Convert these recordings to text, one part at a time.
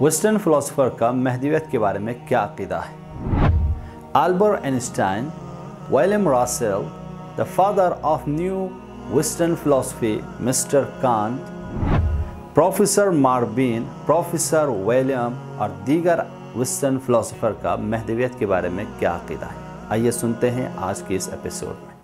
western philosopher का महदीवियत के बारे में क्या अकीदा है Albert Einstein William Russell the father of new western philosophy mister Kant professor Marvin professor William और दीगर वेस्टर्न फिलोसोफर का महदवियत के बारे में क्या अकीदा है आइए सुनते हैं आज के इस एपिसोड में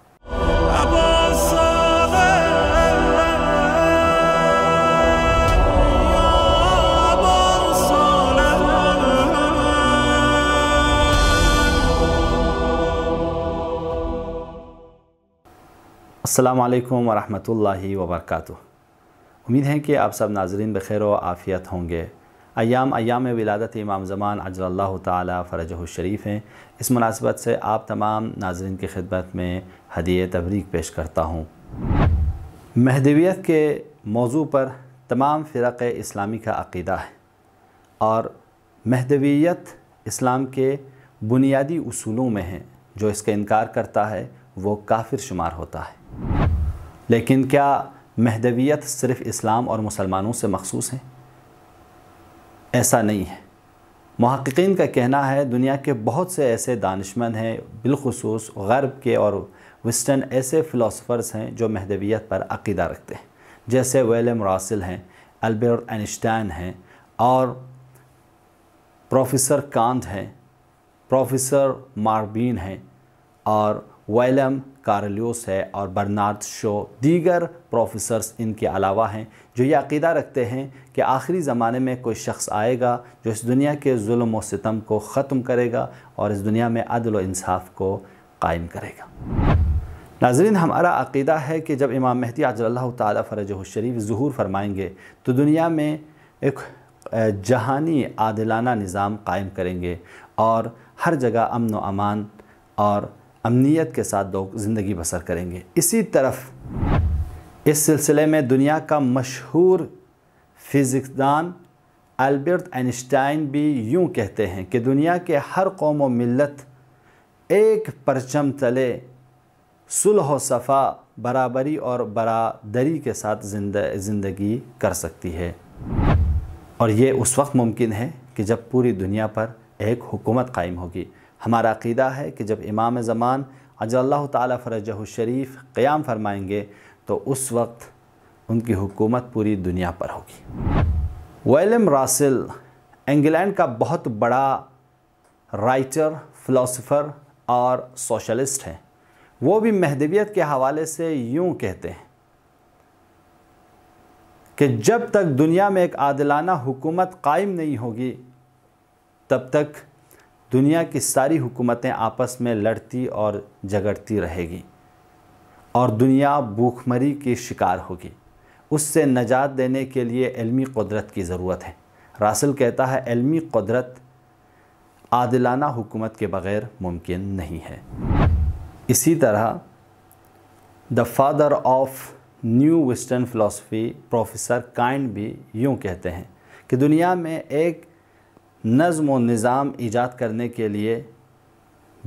अस्सलाम वालेकुम वरहमतुल्लाहि उम्मीद है कि आप सब नाजरीन बखैर व आफ़ियत होंगे अयाम अयाम विलादत इमाम ज़मान अजल्ला ताली शरीफ़ हैं इस मुनासबत से आप तमाम नाजरीन की खिदमत में हदिय तबरीक पेश करता हूँ महदवियत के मौजू पर तमाम फ़िरक़ इस्लामी का अक़ीदा है और महदवियत इस्लाम के बुनियादी असूलों में है जो इसका इनकार करता है वो काफिर शुमार होता है लेकिन क्या महदवियत सिर्फ इस्लाम और मुसलमानों से मखसूस है ऐसा नहीं है महक्कीन का कहना है दुनिया के बहुत से ऐसे दानशमंद हैं बिलखसूस गर्ब के और वेस्टर्न ऐसे फ़िलासफ़र्स हैं जो महदवियत पर अकीदा रखते हैं जैसे वेल रासिल हैं अल्बर्ट आइंस्टाइन हैं और प्रोफेसर कांत हैं प्रोफेसर मारबीन हैं और वैलम कार्लियोस है और बर्नार्ड शो दीगर प्रोफेसर्स इनके अलावा हैं जो ये अकीदा रखते हैं कि आखिरी ज़माने में कोई शख्स आएगा जो इस दुनिया के जुल्म व सितम को ख़त्म करेगा और इस दुनिया में अदल इंसाफ को कायम करेगा नाजरीन हमारा अकीदा है कि जब इमाम महदी अजल्ला तरज शरीफ ظहूर फरमाएंगे तो दुनिया में एक जहानी आदिलाना निज़ाम कायम करेंगे और हर जगह अमन व अमान और अमनीत के साथ लोग ज़िंदगी बसर करेंगे इसी तरफ इस सिलसिले में दुनिया का मशहूर फिज़िकदान अल्बर्ट आइंस्टाइन भी यूँ कहते हैं कि दुनिया के हर कौम व मिलत एक परचम तले सुलह सफ़ा बराबरी और बरादरी के साथ ज़िंदगी कर सकती है और ये उस वक्त मुमकिन है कि जब पूरी दुनिया पर एक हुकूमत कायम होगी हमारा अकीदा है कि जब इमाम ज़मान अजल्ला तरज शरीफ क़याम फरमाएंगे तो उस वक्त उनकी हुकूमत पूरी दुनिया पर होगी वेलम रासिल इंग्लैंड का बहुत बड़ा राइटर फ़िलासफ़र और सोशलिस्ट हैं वो भी महदवियत के हवाले से यूँ कहते हैं कि जब तक दुनिया में एक आदिलाना हुकूमत कायम नहीं होगी तब तक दुनिया की सारी हुकूमतें आपस में लड़ती और झगड़ती रहेगी और दुनिया भूखमरी की शिकार होगी उससे नजात देने के लिए इल्मी कुदरत की ज़रूरत है रासिल कहता है इल्मी कुदरत आदिलाना हुकूमत के बग़ैर मुमकिन नहीं है इसी तरह the father of new western philosophy professor Kind भी यूँ कहते हैं कि दुनिया में एक नज़म व निज़ाम ईजाद करने के लिए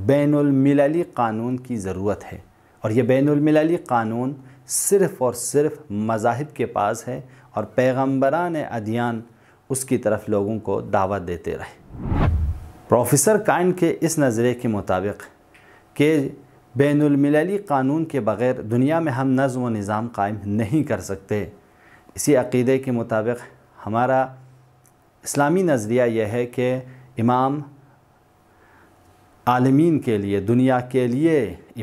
बैनमिलली कानून की ज़रूरत है और ये बैनमिलली कानून सिर्फ़ और सिर्फ मज़ाहब के पास है और पैगम्बरान अदियान उसकी तरफ लोगों को दावा देते रहे प्रोफेसर काइन के इस नज़रिए के मुताबिक के बैनमिलली कानून के बग़ैर दुनिया में हम नज़म व निज़ाम कायम नहीं कर सकते इसी अकीदे के मुताबिक हमारा इस्लामी नज़रिया यह है कि इमाम आलमीन के लिए दुनिया के लिए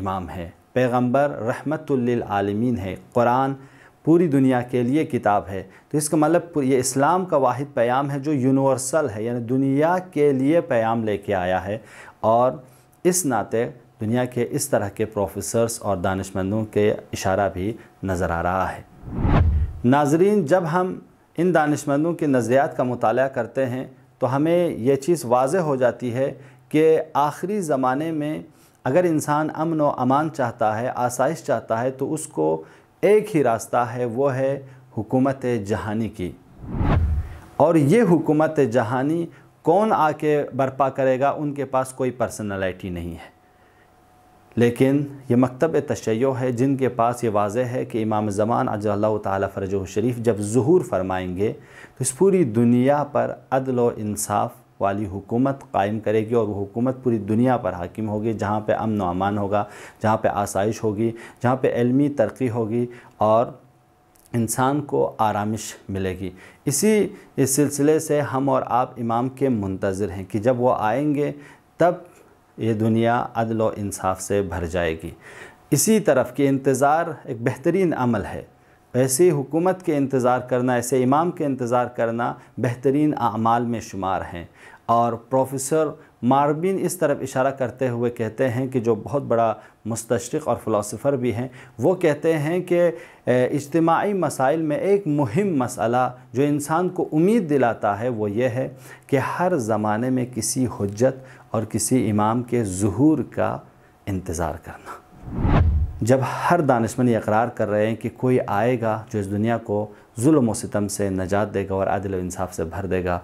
इमाम है पैगंबर रहमतुल्लिलआलमीन है कुरान पूरी दुनिया के लिए किताब है तो इसका मतलब ये इस्लाम का वाहिद प्याम है जो यूनिवर्सल है यानी दुनिया के लिए पैगाम लेके आया है और इस नाते दुनिया के इस तरह के प्रोफेसर्स और दानशमंदों के इशारा भी नज़र आ रहा है नाजरीन जब हम इन दानशमंदों के नज़रियात का मुताल करते हैं तो हमें यह चीज़ वाज हो जाती है कि आखिरी ज़माने में अगर इंसान अमन व अमान चाहता है आसाइश चाहता है तो उसको एक ही रास्ता है वो है हुकूमत जहानी की और ये हुकूमत जहानी कौन आके बर्पा करेगा उनके पास कोई पर्सनैलिटी नहीं है लेकिन ये मकतब तशैय है जिनके पास ये वाज है कि इमाम ज़मान अजल तरज शरीफ जब जहूर फरमाएंगे तो इस पूरी दुनिया पर अदल वानसाफ़ इंसाफ वाली हुकूमत कायम करेगी और वो हुकूमत पूरी दुनिया पर हाकिम होगी जहाँ पर अमन व अमान होगा जहाँ पर आसाइश होगी जहाँ पर इलमी तरक्की होगी और इंसान को आरामिश मिलेगी इसी इस सिलसिले से हम और आप इमाम के मंतज़र हैं कि जब वो आएंगे तब ये दुनिया अदल व इंसाफ से भर जाएगी इसी तरफ के इंतज़ार एक बेहतरीन अमल है ऐसी हुकूमत के इंतज़ार करना ऐसे इमाम के इंतज़ार करना बेहतरीन अमाल में शुमार हैं और प्रोफेसर मारबिन इस तरफ इशारा करते हुए कहते हैं कि जो बहुत बड़ा मुस्तशरक और फ़िलासफ़र भी हैं वो कहते हैं कि इज्तमाही मसाइल में एक मुहिम मसला जो इंसान को उम्मीद दिलाता है वो ये है कि हर ज़माने में किसी हजत और किसी इमाम के जहूर का इंतज़ार करना जब हर दानशमन ये इकरार कर रहे हैं कि कोई आएगा जो इस दुनिया को म सितम से नजात देगा और आदिलानसाफ़ इंसाफ से भर देगा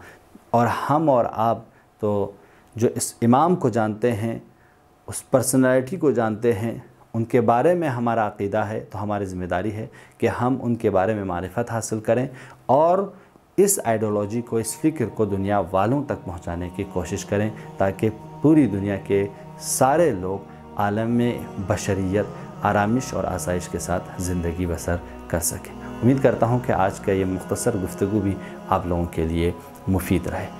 और हम और आप तो जो इस इमाम को जानते हैं उस पर्सनालिटी को जानते हैं उनके बारे में हमारा अकीदा है तो हमारी ज़िम्मेदारी है कि हम उनके बारे में मारफत हासिल करें और इस आइडियोलॉजी को इस फ़िक्र को दुनिया वालों तक पहुंचाने की कोशिश करें ताकि पूरी दुनिया के सारे लोग आलम बशरीत आरामिश और आसाइश के साथ ज़िंदगी बसर कर सकें उम्मीद करता हूँ कि आज का ये मुख्तसर गुफ्तु भी आप लोगों के लिए मुफीद रहे